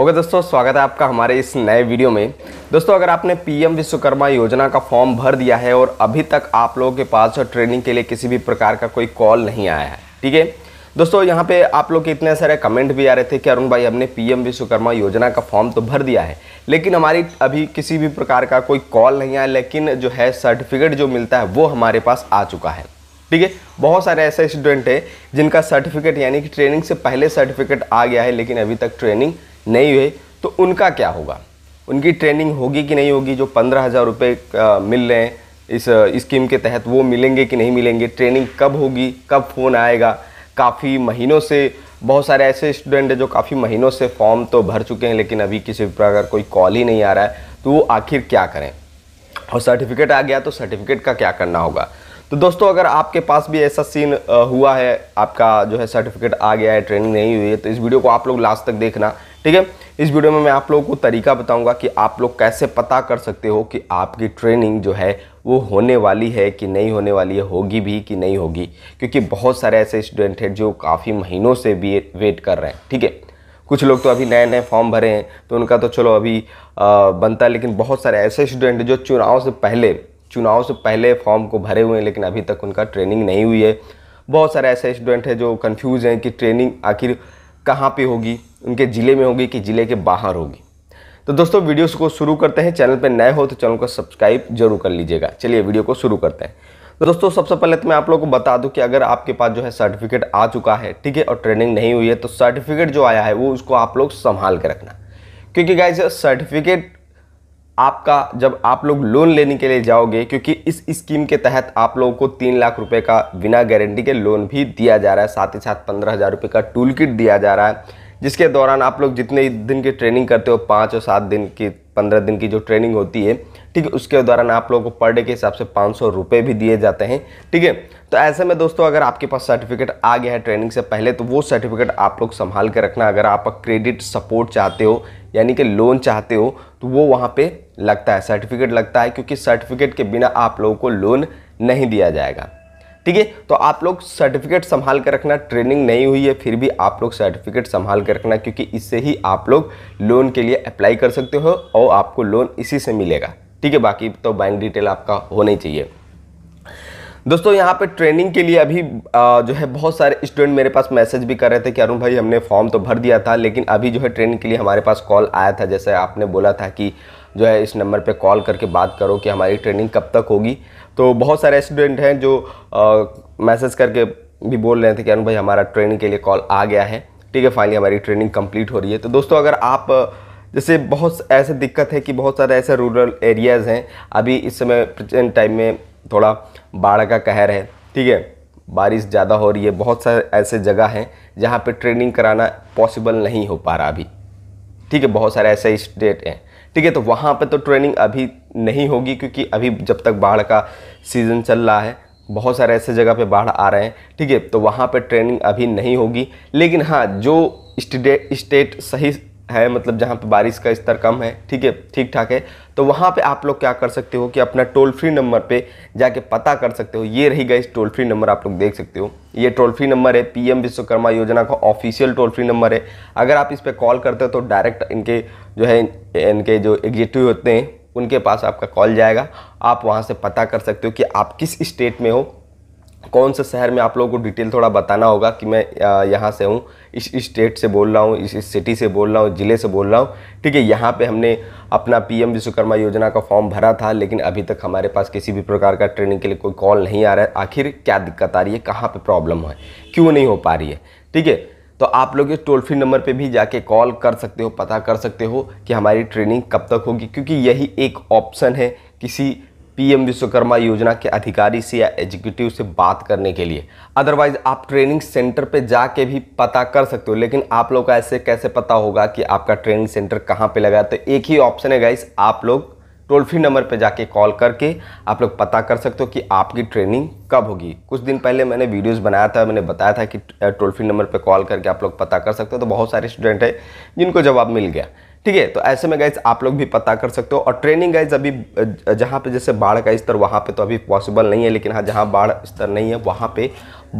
okay दोस्तों स्वागत है आपका हमारे इस नए वीडियो में दोस्तों अगर आपने पीएम विश्वकर्मा योजना का फॉर्म भर दिया है और अभी तक आप लोगों के पास ट्रेनिंग के लिए किसी भी प्रकार का कोई कॉल नहीं आया है ठीक है दोस्तों यहाँ पे आप लोग के इतने सारे कमेंट भी आ रहे थे कि अरुण भाई हमने पीएम विश्वकर्मा योजना का फॉर्म तो भर दिया है लेकिन हमारी अभी किसी भी प्रकार का कोई कॉल नहीं आया लेकिन जो है सर्टिफिकेट जो मिलता है वो हमारे पास आ चुका है ठीक है बहुत सारे ऐसे स्टूडेंट हैं जिनका सर्टिफिकेट यानी कि ट्रेनिंग से पहले सर्टिफिकेट आ गया है लेकिन अभी तक ट्रेनिंग नहीं हुए तो उनका क्या होगा उनकी ट्रेनिंग होगी कि नहीं होगी जो पंद्रह हज़ार रुपये मिल रहे हैं इस स्कीम के तहत वो मिलेंगे कि नहीं मिलेंगे ट्रेनिंग कब होगी कब फ़ोन आएगा काफ़ी महीनों से बहुत सारे ऐसे स्टूडेंट हैं जो काफ़ी महीनों से फॉर्म तो भर चुके हैं लेकिन अभी किसी प्रकार कोई कॉल ही नहीं आ रहा है तो वो आखिर क्या करें और सर्टिफिकेट आ गया तो सर्टिफिकेट का क्या करना होगा तो दोस्तों अगर आपके पास भी ऐसा सीन हुआ है आपका जो है सर्टिफिकेट आ गया है ट्रेनिंग नहीं हुई है तो इस वीडियो को आप लोग लास्ट तक देखना ठीक है इस वीडियो में मैं आप लोगों को तरीका बताऊंगा कि आप लोग कैसे पता कर सकते हो कि आपकी ट्रेनिंग जो है वो होने वाली है कि नहीं होने वाली है होगी भी कि नहीं होगी क्योंकि बहुत सारे ऐसे स्टूडेंट हैं जो काफ़ी महीनों से भी वेट कर रहे हैं ठीक है कुछ लोग तो अभी नए नए फॉर्म भरे हैं तो उनका तो चलो अभी आ, बनता है लेकिन बहुत सारे ऐसे स्टूडेंट जो चुनाव से पहले चुनाव से पहले फॉर्म को भरे हुए हैं लेकिन अभी तक उनका ट्रेनिंग नहीं हुई है बहुत सारे ऐसे स्टूडेंट हैं जो कन्फ्यूज़ हैं कि ट्रेनिंग आखिर कहाँ पे होगी उनके ज़िले में होगी कि ज़िले के बाहर होगी तो दोस्तों वीडियोस को शुरू करते हैं चैनल पर नए हो तो चैनल को सब्सक्राइब जरूर कर लीजिएगा चलिए वीडियो को शुरू करते हैं तो दोस्तों सबसे पहले तो मैं आप लोगों को बता दूं कि अगर आपके पास जो है सर्टिफिकेट आ चुका है ठीक है और ट्रेनिंग नहीं हुई है तो सर्टिफिकेट जो आया है वो उसको आप लोग संभाल के रखना क्योंकि गाइज सर्टिफिकेट आपका जब आप लोग लोन लेने के लिए जाओगे क्योंकि इस स्कीम के तहत आप लोगों को तीन लाख रुपये का बिना गारंटी के लोन भी दिया जा रहा है साथ ही साथ पंद्रह हज़ार रुपये का टूल किट दिया जा रहा है जिसके दौरान आप लोग जितने दिन की ट्रेनिंग करते हो पाँच और सात दिन की पंद्रह दिन की जो ट्रेनिंग होती है ठीक है उसके दौरान आप लोगों को पर डे के हिसाब से पाँच सौ रुपये भी दिए जाते हैं ठीक है तो ऐसे में दोस्तों अगर आपके पास सर्टिफिकेट आ गया है ट्रेनिंग से पहले तो वो सर्टिफिकेट आप लोग संभाल के रखना अगर आप क्रेडिट सपोर्ट चाहते हो यानी कि लोन चाहते हो तो वो वहाँ पर लगता है सर्टिफिकेट लगता है क्योंकि सर्टिफिकेट के बिना आप लोगों को लोन नहीं दिया जाएगा ठीक है तो आप लोग सर्टिफिकेट संभाल कर रखना ट्रेनिंग नहीं हुई है फिर भी आप लोग सर्टिफिकेट संभाल कर रखना क्योंकि इससे ही आप लोग लोन के लिए अप्लाई कर सकते हो और आपको लोन इसी से मिलेगा ठीक है बाकी तो बैंक डिटेल आपका होना ही चाहिए दोस्तों यहाँ पे ट्रेनिंग के लिए अभी जो है बहुत सारे स्टूडेंट मेरे पास मैसेज भी कर रहे थे कि अरुण भाई हमने फॉर्म तो भर दिया था लेकिन अभी जो है ट्रेनिंग के लिए हमारे पास कॉल आया था जैसे आपने बोला था कि जो है इस नंबर पे कॉल करके बात करो कि हमारी ट्रेनिंग कब तक होगी तो बहुत सारे स्टूडेंट हैं जो मैसेज करके भी बोल रहे थे कि अनु भाई हमारा ट्रेनिंग के लिए कॉल आ गया है ठीक है फाइनली हमारी ट्रेनिंग कंप्लीट हो रही है तो दोस्तों अगर आप जैसे बहुत ऐसे दिक्कत है कि बहुत सारे ऐसे रूरल एरियाज़ हैं अभी इस समय प्रेजेंट टाइम में थोड़ा बाढ़ का कहर है ठीक है बारिश ज़्यादा हो रही है बहुत सारे ऐसे जगह हैं जहाँ पे ट्रेनिंग कराना पॉसिबल नहीं हो पा रहा अभी ठीक है बहुत सारे ऐसे स्टेट हैं ठीक है तो वहाँ पर तो ट्रेनिंग अभी नहीं होगी क्योंकि अभी जब तक बाढ़ का सीज़न चल रहा है बहुत सारे ऐसे जगह पे बाढ़ आ रहे हैं ठीक है तो वहाँ पे ट्रेनिंग अभी नहीं होगी लेकिन हाँ जो स्टेट स्टेट सही है मतलब जहाँ पर बारिश का स्तर कम है ठीक है ठीक ठाक है तो वहाँ पे आप लोग क्या कर सकते हो कि अपना टोल फ्री नंबर पे जाके पता कर सकते हो ये रही इस टोल फ्री नंबर आप लोग देख सकते हो ये टोल फ्री नंबर है पीएम विश्वकर्मा योजना का ऑफिशियल टोल फ्री नंबर है अगर आप इस पर कॉल करते हो तो डायरेक्ट इनके जो है इनके जो एग्जीक्यूटिव होते हैं उनके पास आपका कॉल जाएगा आप वहाँ से पता कर सकते हो कि आप किस स्टेट में हो कौन से शहर में आप लोगों को डिटेल थोड़ा बताना होगा कि मैं यहाँ से हूँ इस स्टेट से बोल रहा हूँ इस इस सिटी से बोल रहा हूँ ज़िले से बोल रहा हूँ ठीक है यहाँ पे हमने अपना पीएम विश्वकर्मा योजना का फॉर्म भरा था लेकिन अभी तक हमारे पास किसी भी प्रकार का ट्रेनिंग के लिए कोई कॉल नहीं आ रहा है आखिर क्या दिक्कत आ रही है कहाँ पर प्रॉब्लम है क्यों नहीं हो पा रही है ठीक है तो आप लोग इस टोल फ्री नंबर पे भी जाके कॉल कर सकते हो पता कर सकते हो कि हमारी ट्रेनिंग कब तक होगी क्योंकि यही एक ऑप्शन है किसी पीएम विश्वकर्मा योजना के अधिकारी से या एग्जीक्यूटिव से बात करने के लिए अदरवाइज आप ट्रेनिंग सेंटर पे जाके भी पता कर सकते हो लेकिन आप लोग का ऐसे कैसे पता होगा कि आपका ट्रेनिंग सेंटर कहाँ पे लगा तो एक ही ऑप्शन है गाइस आप लोग टोल फ्री नंबर पे जाके कॉल करके आप लोग पता कर सकते हो कि आपकी ट्रेनिंग कब होगी कुछ दिन पहले मैंने वीडियोस बनाया था मैंने बताया था कि टोल फ्री नंबर पे कॉल करके आप लोग पता कर सकते हो तो बहुत सारे स्टूडेंट हैं जिनको जवाब मिल गया ठीक है तो ऐसे में गाइज आप लोग भी पता कर सकते हो और ट्रेनिंग गाइज अभी जहाँ पे जैसे बाढ़ का स्तर वहाँ पे तो अभी पॉसिबल नहीं है लेकिन हाँ जहाँ बाढ़ स्तर नहीं है वहाँ पे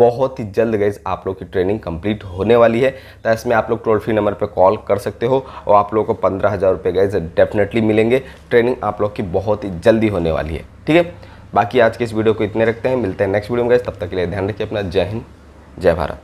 बहुत ही जल्द गाइज आप लोग की ट्रेनिंग कंप्लीट होने वाली है तो इसमें आप लोग टोल फ्री नंबर पर कॉल कर सकते हो और आप लोग को पंद्रह हज़ार रुपये गैस डेफिनेटली मिलेंगे ट्रेनिंग आप लोग की बहुत ही जल्दी होने वाली है ठीक है बाकी आज के इस वीडियो को इतने रखते हैं मिलते हैं नेक्स्ट वीडियो में गाइज तब तक के लिए ध्यान रखिए अपना जय हिंद जय भारत